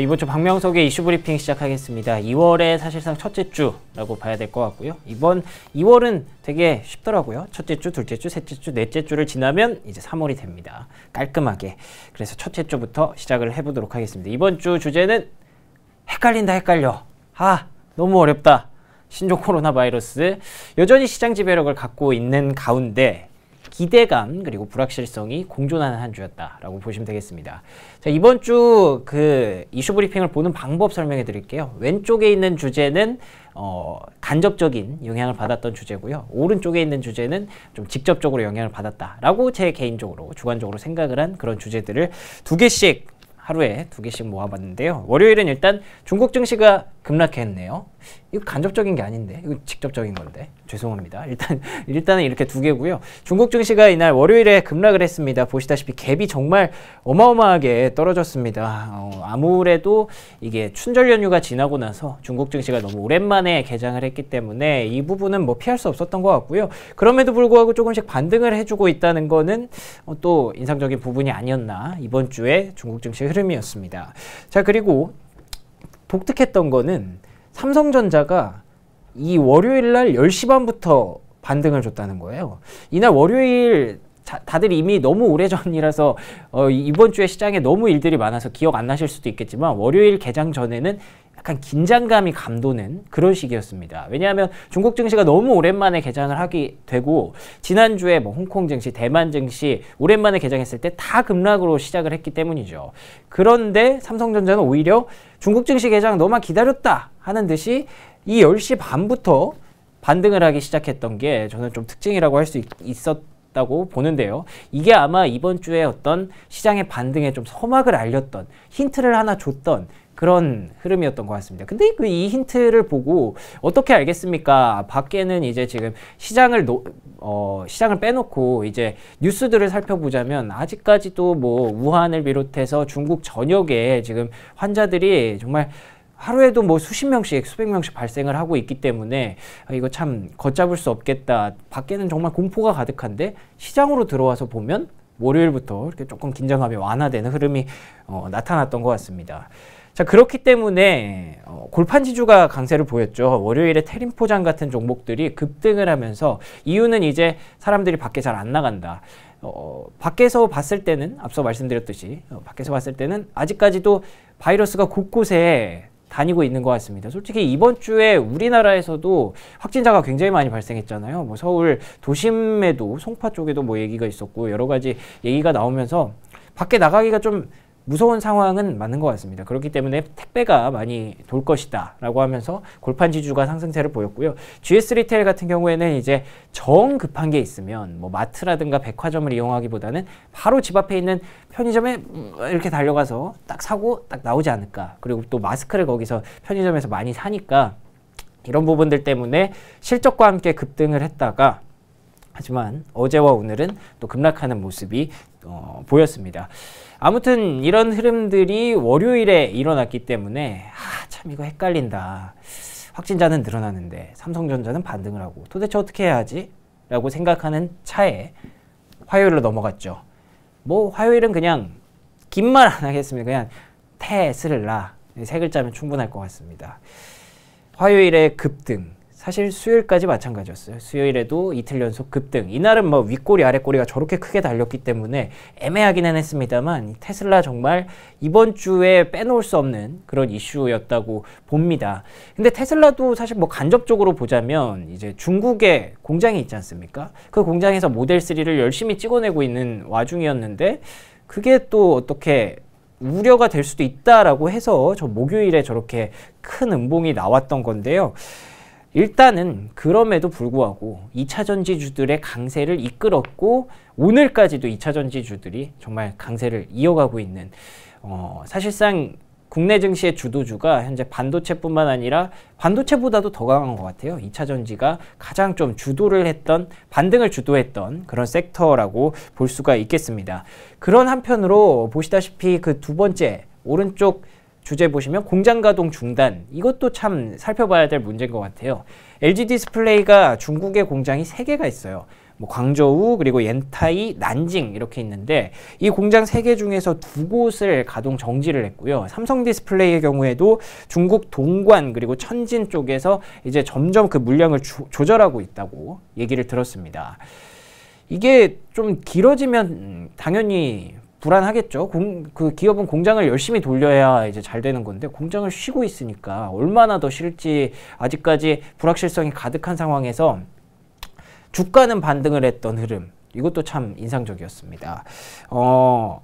네, 이번 주 박명석의 이슈 브리핑 시작하겠습니다. 2월에 사실상 첫째 주라고 봐야 될 것 같고요. 이번 2월은 되게 쉽더라고요. 첫째 주, 둘째 주, 셋째 주, 넷째 주를 지나면 이제 3월이 됩니다. 깔끔하게. 그래서 첫째 주부터 시작을 해보도록 하겠습니다. 이번 주 주제는 헷갈린다 헷갈려. 아 너무 어렵다. 신종 코로나 바이러스 여전히 시장 지배력을 갖고 있는 가운데 기대감 그리고 불확실성이 공존하는 한 주였다라고 보시면 되겠습니다. 자, 이번 주 그 이슈 브리핑을 보는 방법 설명해 드릴게요. 왼쪽에 있는 주제는 어, 간접적인 영향을 받았던 주제고요. 오른쪽에 있는 주제는 좀 직접적으로 영향을 받았다라고 제 개인적으로 주관적으로 생각을 한 그런 주제들을 두 개씩 하루에 두 개씩 모아봤는데요. 월요일은 일단 중국 증시가 급락했네요. 이거 간접적인 게 아닌데, 이거 직접적인 건데. 죄송합니다. 일단, 일단은 이렇게 두 개고요. 중국 증시가 이날 월요일에 급락을 했습니다. 보시다시피 갭이 정말 어마어마하게 떨어졌습니다. 어, 아무래도 이게 춘절 연휴가 지나고 나서 중국 증시가 너무 오랜만에 개장을 했기 때문에 이 부분은 뭐 피할 수 없었던 것 같고요. 그럼에도 불구하고 조금씩 반등을 해주고 있다는 거는 어, 또 인상적인 부분이 아니었나. 이번 주에 중국 증시 흐름이었습니다. 자, 그리고 독특했던 거는 삼성전자가 이 월요일 날 10시 반부터 반등을 줬다는 거예요. 이날 월요일 자, 다들 이미 너무 오래전이라서 어, 이번 주에 시장에 너무 일들이 많아서 기억 안 나실 수도 있겠지만 월요일 개장 전에는 약간 긴장감이 감도는 그런 시기였습니다. 왜냐하면 중국 증시가 너무 오랜만에 개장을 하게 되고 지난주에 뭐 홍콩 증시, 대만 증시 오랜만에 개장했을 때 다 급락으로 시작을 했기 때문이죠. 그런데 삼성전자는 오히려 중국 증시 개장 너만 기다렸다 하는 듯이 이 10시 반부터 반등을 하기 시작했던 게 저는 좀 특징이라고 할 수 있었 다고 보는데요. 이게 아마 이번 주에 어떤 시장의 반등에 좀 서막을 알렸던 힌트를 하나 줬던 그런 흐름이었던 것 같습니다. 근데 그이 힌트를 보고 어떻게 알겠습니까? 밖에는 이제 지금 시장을 노, 어, 시장을 빼놓고 이제 뉴스들을 살펴보자면 아직까지도 뭐 우한을 비롯해서 중국 전역에 지금 환자들이 정말 하루에도 뭐 수십 명씩 수백 명씩 발생을 하고 있기 때문에 아, 이거 참 걷잡을 수 없겠다. 밖에는 정말 공포가 가득한데 시장으로 들어와서 보면 월요일부터 이렇게 조금 긴장감이 완화되는 흐름이 어, 나타났던 것 같습니다. 자 그렇기 때문에 어, 골판지주가 강세를 보였죠. 월요일에 테림포장 같은 종목들이 급등을 하면서 이유는 이제 사람들이 밖에 잘 안 나간다. 어, 밖에서 봤을 때는 앞서 말씀드렸듯이 어, 밖에서 봤을 때는 아직까지도 바이러스가 곳곳에 다니고 있는 것 같습니다. 솔직히 이번 주에 우리나라에서도 확진자가 굉장히 많이 발생했잖아요. 뭐 서울 도심에도 송파 쪽에도 뭐 얘기가 있었고 여러 가지 얘기가 나오면서 밖에 나가기가 좀 무서운 상황은 맞는 것 같습니다. 그렇기 때문에 택배가 많이 돌 것이다 라고 하면서 골판 지주가 상승세를 보였고요. GS 리테일 같은 경우에는 이제 정 급한 게 있으면 뭐 마트라든가 백화점을 이용하기보다는 바로 집 앞에 있는 편의점에 이렇게 달려가서 딱 사고 딱 나오지 않을까. 그리고 또 마스크를 거기서 편의점에서 많이 사니까 이런 부분들 때문에 실적과 함께 급등을 했다가 하지만 어제와 오늘은 또 급락하는 모습이 어, 보였습니다. 아무튼 이런 흐름들이 월요일에 일어났기 때문에 아, 참 이거 헷갈린다. 확진자는 늘어나는데 삼성전자는 반등을 하고 도대체 어떻게 해야 하지? 라고 생각하는 차에 화요일로 넘어갔죠. 뭐 화요일은 그냥 긴 말 안 하겠습니다. 그냥 테슬라 세 글자면 충분할 것 같습니다. 화요일의 급등 사실 수요일까지 마찬가지였어요. 수요일에도 이틀 연속 급등. 이날은 뭐 윗꼬리 아랫꼬리가 저렇게 크게 달렸기 때문에 애매하기는 했습니다만 테슬라 정말 이번 주에 빼놓을 수 없는 그런 이슈였다고 봅니다. 근데 테슬라도 사실 뭐 간접적으로 보자면 이제 중국에 공장이 있지 않습니까? 그 공장에서 모델 3를 열심히 찍어내고 있는 와중이었는데 그게 또 어떻게 우려가 될 수도 있다라고 해서 저 목요일에 저렇게 큰 음봉이 나왔던 건데요. 일단은 그럼에도 불구하고 2차 전지주들의 강세를 이끌었고 오늘까지도 2차 전지주들이 정말 강세를 이어가고 있는 어, 사실상 국내 증시의 주도주가 현재 반도체뿐만 아니라 반도체보다도 더 강한 것 같아요. 2차 전지가 가장 좀 주도를 했던 반등을 주도했던 그런 섹터라고 볼 수가 있겠습니다. 그런 한편으로 보시다시피 그 두 번째 오른쪽 주제 보시면 공장 가동 중단 이것도 참 살펴봐야 될 문제인 것 같아요. LG 디스플레이가 중국의 공장이 3개가 있어요. 뭐 광저우 그리고 옌타이, 난징 이렇게 있는데 이 공장 3개 중에서 두 곳을 가동 정지를 했고요. 삼성 디스플레이의 경우에도 중국 동관 그리고 천진 쪽에서 이제 점점 그 물량을 조, 조절하고 있다고 얘기를 들었습니다. 이게 좀 길어지면 당연히 불안하겠죠. 공, 그 기업은 공장을 열심히 돌려야 이제 잘 되는 건데 공장을 쉬고 있으니까 얼마나 더 쉴지 아직까지 불확실성이 가득한 상황에서 주가는 반등을 했던 흐름 이것도 참 인상적이었습니다. 어,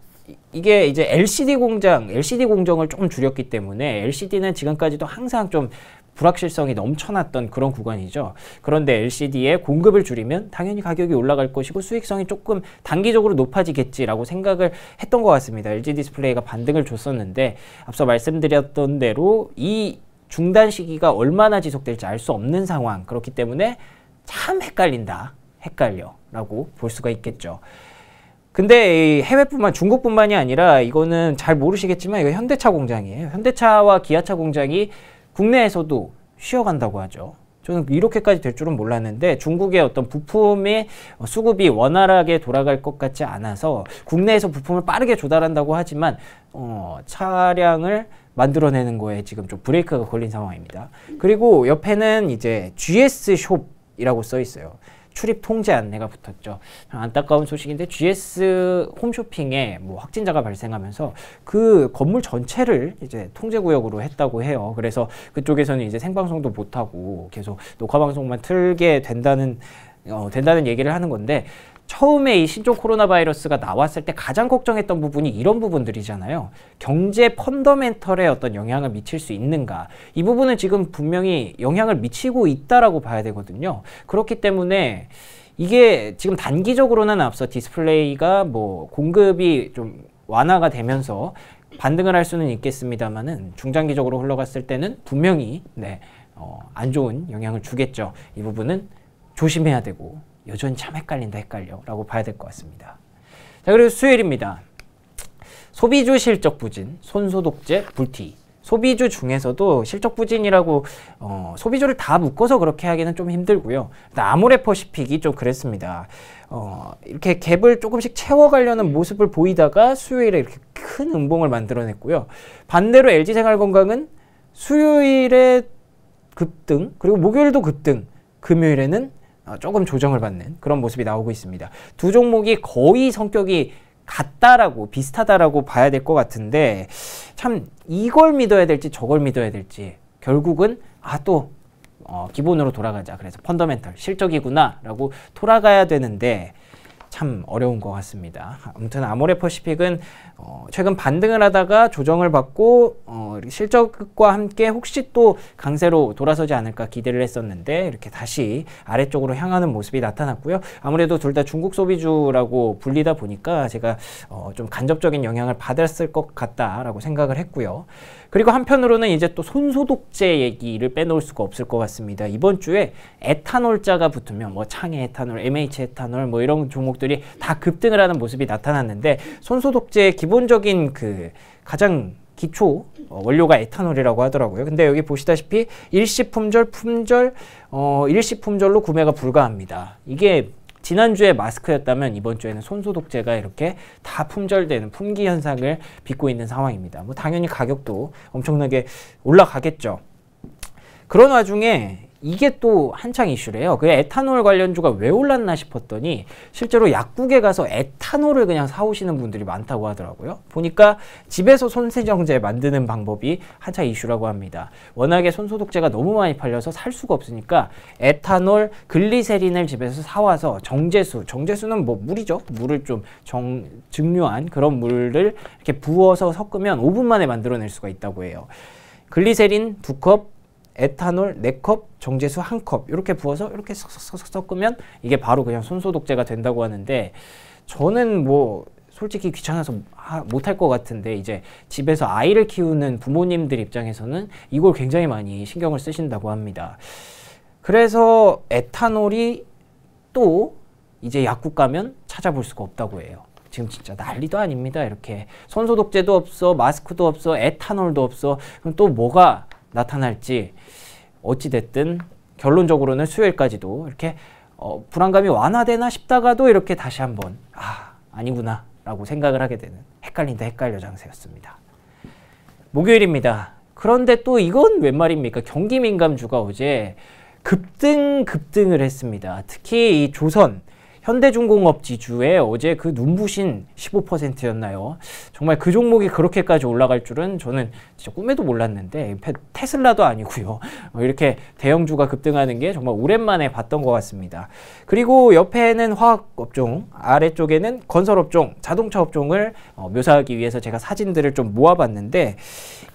이게 이제 LCD 공장, LCD 공정을 조금 줄였기 때문에 LCD는 지금까지도 항상 좀 불확실성이 넘쳐났던 그런 구간이죠. 그런데 LCD의 공급을 줄이면 당연히 가격이 올라갈 것이고 수익성이 조금 단기적으로 높아지겠지라고 생각을 했던 것 같습니다. LG 디스플레이가 반등을 줬었는데 앞서 말씀드렸던 대로 이 중단 시기가 얼마나 지속될지 알 수 없는 상황 그렇기 때문에 참 헷갈린다 헷갈려 라고 볼 수가 있겠죠 근데 해외뿐만 중국뿐만이 아니라 이거는 잘 모르시겠지만 이거 현대차 공장이에요 현대차와 기아차 공장이 국내에서도 쉬어간다고 하죠. 저는 이렇게까지 될 줄은 몰랐는데 중국의 어떤 부품의 수급이 원활하게 돌아갈 것 같지 않아서 국내에서 부품을 빠르게 조달한다고 하지만 어, 차량을 만들어내는 거에 지금 좀 브레이크가 걸린 상황입니다. 그리고 옆에는 이제 GS 숍이라고 써 있어요. 출입 통제 안내가 붙었죠. 안타까운 소식인데 GS 홈쇼핑에 뭐 확진자가 발생하면서 그 건물 전체를 이제 통제 구역으로 했다고 해요. 그래서 그쪽에서는 이제 생방송도 못 하고 계속 녹화 방송만 틀게 된다는 어, 된다는 얘기를 하는 건데 처음에 이 신종 코로나 바이러스가 나왔을 때 가장 걱정했던 부분이 이런 부분들이잖아요. 경제 펀더멘털에 어떤 영향을 미칠 수 있는가. 이 부분은 지금 분명히 영향을 미치고 있다라고 봐야 되거든요. 그렇기 때문에 이게 지금 단기적으로는 앞서 디스플레이가 뭐 공급이 좀 완화가 되면서 반등을 할 수는 있겠습니다만은 중장기적으로 흘러갔을 때는 분명히 네, 어, 안 좋은 영향을 주겠죠. 이 부분은 조심해야 되고 여전히 참 헷갈린다 헷갈려 라고 봐야 될 것 같습니다. 자 그리고 수요일입니다. 소비주 실적 부진, 손소독제, 불티 소비주 중에서도 실적 부진이라고 어, 소비주를 다 묶어서 그렇게 하기는 좀 힘들고요. 아모레퍼시픽이 좀 그랬습니다. 어, 이렇게 갭을 조금씩 채워가려는 모습을 보이다가 수요일에 이렇게 큰 음봉을 만들어냈고요. 반대로 LG생활건강은 수요일에 급등, 그리고 목요일도 급등, 금요일에는 어, 조금 조정을 받는 그런 모습이 나오고 있습니다. 두 종목이 거의 성격이 같다라고 비슷하다라고 봐야 될 것 같은데 참 이걸 믿어야 될지 저걸 믿어야 될지 결국은 아또 어, 기본으로 돌아가자. 그래서 펀더멘털 실적이구나라고 돌아가야 되는데 참 어려운 것 같습니다. 아무튼 아모레퍼시픽은 어 최근 반등을 하다가 조정을 받고 어 실적과 함께 혹시 또 강세로 돌아서지 않을까 기대를 했었는데 이렇게 다시 아래쪽으로 향하는 모습이 나타났고요. 아무래도 둘 다 중국 소비주라고 불리다 보니까 제가 어좀 간접적인 영향을 받았을 것 같다라고 생각을 했고요. 그리고 한편으로는 이제 또 손소독제 얘기를 빼놓을 수가 없을 것 같습니다. 이번 주에 에탄올자가 붙으면 뭐 창해 에탄올, MH 에탄올 뭐 이런 종목들 것들이 다 급등을 하는 모습이 나타났는데 손소독제의 기본적인 그 가장 기초 어, 원료가 에탄올이라고 하더라고요. 근데 여기 보시다시피 일시 품절, 품절, 어, 일시 품절로 구매가 불가합니다. 이게 지난주에 마스크였다면 이번 주에는 손소독제가 이렇게 다 품절되는 품귀 현상을 빚고 있는 상황입니다. 뭐 당연히 가격도 엄청나게 올라가겠죠. 그런 와중에 이게 또 한창 이슈래요. 그 에탄올 관련주가 왜 올랐나 싶었더니 실제로 약국에 가서 에탄올을 그냥 사오시는 분들이 많다고 하더라고요. 보니까 집에서 손세정제 만드는 방법이 한창 이슈라고 합니다. 워낙에 손소독제가 너무 많이 팔려서 살 수가 없으니까 에탄올, 글리세린을 집에서 사와서 정제수, 정제수는 뭐 물이죠. 물을 좀 정, 증류한 그런 물을 이렇게 부어서 섞으면 5분 만에 만들어낼 수가 있다고 해요. 글리세린 2컵, 에탄올 4컵, 정제수 1컵 이렇게 부어서 이렇게 섞섞 섞으면 이게 바로 그냥 손소독제가 된다고 하는데 저는 뭐 솔직히 귀찮아서 못할 것 같은데 이제 집에서 아이를 키우는 부모님들 입장에서는 이걸 굉장히 많이 신경을 쓰신다고 합니다. 그래서 에탄올이 또 이제 약국 가면 찾아볼 수가 없다고 해요. 지금 진짜 난리도 아닙니다. 이렇게 손소독제도 없어, 마스크도 없어, 에탄올도 없어. 그럼 또 뭐가 나타날지 어찌됐든 결론적으로는 수요일까지도 이렇게 어, 불안감이 완화되나 싶다가도 이렇게 다시 한번 아 아니구나 라고 생각을 하게 되는 헷갈린다 헷갈려 장세였습니다. 목요일입니다. 그런데 또 이건 웬 말입니까? 경기 민감주가 어제 급등 급등을 했습니다. 특히 이 조선 현대중공업 지주에 어제 그 눈부신 15%였나요? 정말 그 종목이 그렇게까지 올라갈 줄은 저는 진짜 꿈에도 몰랐는데 테슬라도 아니고요. 뭐 이렇게 대형주가 급등하는 게 정말 오랜만에 봤던 것 같습니다. 그리고 옆에는 화학업종, 아래쪽에는 건설업종, 자동차 업종을 어, 묘사하기 위해서 제가 사진들을 좀 모아봤는데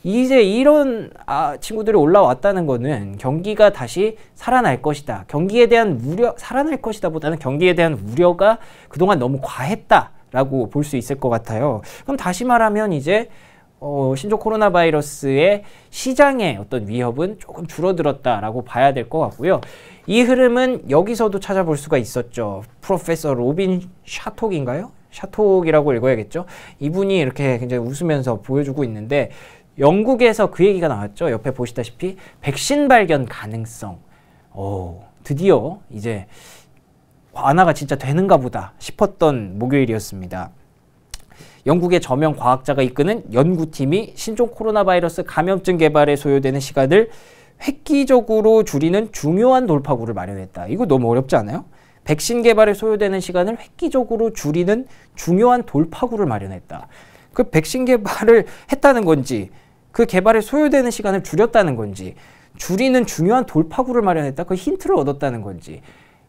이제 이런 아, 친구들이 올라왔다는 거는 경기가 다시 살아날 것이다. 경기에 대한 우려, 살아날 것이다 보다는 경기에 대한 우려가 그동안 너무 과했다라고 볼 수 있을 것 같아요. 그럼 다시 말하면 이제 어, 신종 코로나 바이러스의 시장의 어떤 위협은 조금 줄어들었다라고 봐야 될 것 같고요. 이 흐름은 여기서도 찾아볼 수가 있었죠. 프로페서 로빈 샤톡인가요? 샤톡이라고 읽어야겠죠? 이분이 이렇게 굉장히 웃으면서 보여주고 있는데 영국에서 그 얘기가 나왔죠. 옆에 보시다시피 백신 발견 가능성. 오, 드디어 이제 완화가 진짜 되는가 보다 싶었던 목요일이었습니다. 영국의 저명 과학자가 이끄는 연구팀이 신종 코로나 바이러스 감염증 개발에 소요되는 시간을 획기적으로 줄이는 중요한 돌파구를 마련했다. 이거 너무 어렵지 않아요? 백신 개발에 소요되는 시간을 획기적으로 줄이는 중요한 돌파구를 마련했다. 그 백신 개발을 했다는 건지 그 개발에 소요되는 시간을 줄였다는 건지 줄이는 중요한 돌파구를 마련했다. 그 힌트를 얻었다는 건지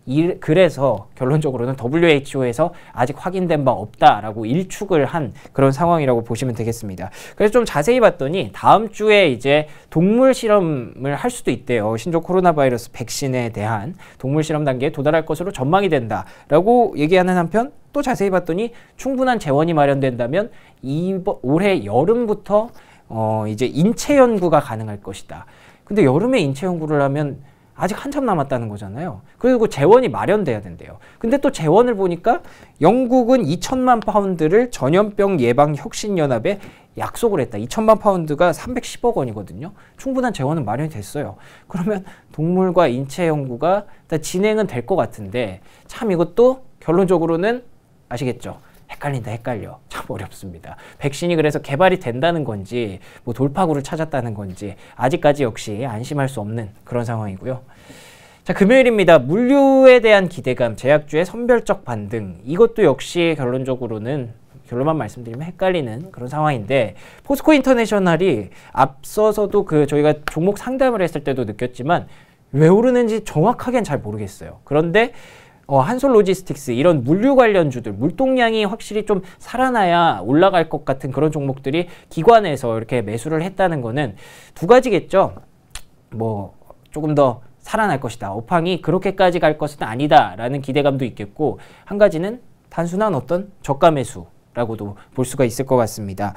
일, 그래서 결론적으로는 WHO에서 아직 확인된 바 없다라고 일축을 한 그런 상황이라고 보시면 되겠습니다. 그래서 좀 자세히 봤더니 다음 주에 이제 동물 실험을 할 수도 있대요. 신종 코로나 바이러스 백신에 대한 동물 실험 단계에 도달할 것으로 전망이 된다라고 얘기하는 한편 또 자세히 봤더니 충분한 재원이 마련된다면 이번 올해 여름부터 어, 이제 인체 연구가 가능할 것이다. 근데 여름에 인체 연구를 하면 아직 한참 남았다는 거잖아요. 그리고 재원이 마련돼야 된대요. 근데 또 재원을 보니까 영국은 2천만 파운드를 전염병 예방 혁신 연합에 약속을 했다. 2천만 파운드가 310억 원이거든요. 충분한 재원은 마련이 됐어요. 그러면 동물과 인체 연구가 진행은 될 것 같은데 참 이것도 결론적으로는 아시겠죠? 헷갈린다 헷갈려 참 어렵습니다 백신이 그래서 개발이 된다는 건지 뭐 돌파구를 찾았다는 건지 아직까지 역시 안심할 수 없는 그런 상황이고요 자 금요일입니다 물류에 대한 기대감 제약주의 선별적 반등 이것도 역시 결론적으로는 결론만 말씀드리면 헷갈리는 그런 상황인데 포스코 인터내셔널이 앞서서도 그 저희가 종목 상담을 했을 때도 느꼈지만 왜 오르는지 정확하게는 잘 모르겠어요 그런데 어, 한솔로지스틱스 이런 물류 관련주들 물동량이 확실히 좀 살아나야 올라갈 것 같은 그런 종목들이 기관에서 이렇게 매수를 했다는 거는 두 가지겠죠. 뭐 조금 더 살아날 것이다. 업황이 그렇게까지 갈 것은 아니다라는 기대감도 있겠고 한 가지는 단순한 어떤 저가 매수라고도 볼 수가 있을 것 같습니다.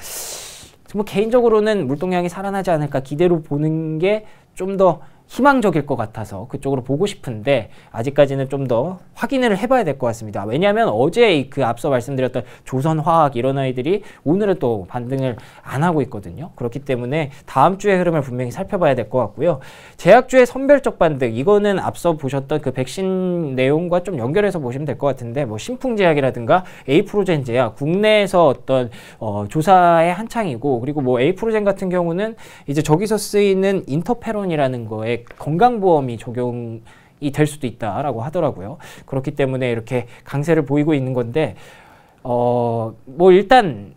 뭐 개인적으로는 물동량이 살아나지 않을까 기대로 보는 게 좀더 희망적일 것 같아서 그쪽으로 보고 싶은데 아직까지는 좀 더 확인을 해봐야 될 것 같습니다. 왜냐하면 어제 그 앞서 말씀드렸던 조선화학 이런 아이들이 오늘은 또 반등을 안 하고 있거든요. 그렇기 때문에 다음 주의 흐름을 분명히 살펴봐야 될 것 같고요. 제약주의 선별적 반등 이거는 앞서 보셨던 그 백신 내용과 좀 연결해서 보시면 될 것 같은데 뭐 신풍제약이라든가 에이프로젠제약 국내에서 어떤 어, 조사의 한창이고 그리고 뭐 에이프로젠 같은 경우는 이제 저기서 쓰이는 인터페론이라는 거에 건강보험이 적용이 될 수도 있다라고 하더라고요. 그렇기 때문에 이렇게 강세를 보이고 있는 건데 어뭐 일단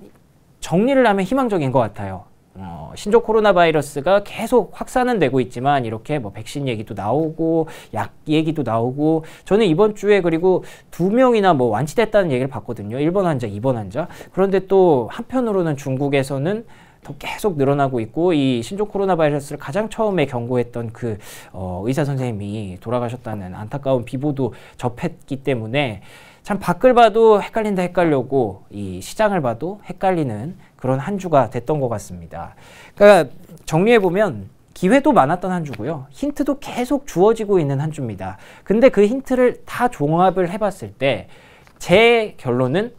정리를 하면 희망적인 것 같아요. 어, 신종 코로나 바이러스가 계속 확산은 되고 있지만 이렇게 뭐 백신 얘기도 나오고 약 얘기도 나오고 저는 이번 주에 그리고 두 명이나 뭐 완치됐다는 얘기를 봤거든요. 1번 환자, 2번 환자. 그런데 또 한편으로는 중국에서는 더 계속 늘어나고 있고 이 신종 코로나 바이러스를 가장 처음에 경고했던 그 어, 의사 선생님이 돌아가셨다는 안타까운 비보도 접했기 때문에 참 밖을 봐도 헷갈린다 헷갈려고 이 시장을 봐도 헷갈리는 그런 한 주가 됐던 것 같습니다. 그러니까 정리해 보면 기회도 많았던 한 주고요. 힌트도 계속 주어지고 있는 한 주입니다. 근데 그 힌트를 다 종합을 해봤을 때 제 결론은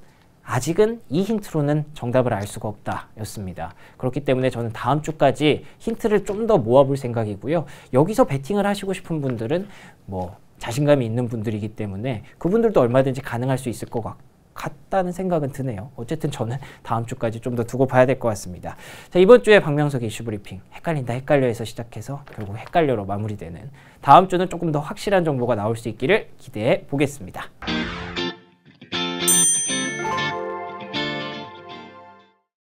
아직은 이 힌트로는 정답을 알 수가 없다 였습니다. 그렇기 때문에 저는 다음 주까지 힌트를 좀 더 모아볼 생각이고요. 여기서 베팅을 하시고 싶은 분들은 뭐 자신감이 있는 분들이기 때문에 그분들도 얼마든지 가능할 수 있을 것 같고 같다는 생각은 드네요. 어쨌든 저는 다음 주까지 좀 더 두고 봐야 될 것 같습니다. 자, 이번 주에 박명석 이슈 브리핑 헷갈린다 헷갈려에서 시작해서 결국 헷갈려로 마무리되는 다음 주는 조금 더 확실한 정보가 나올 수 있기를 기대해 보겠습니다.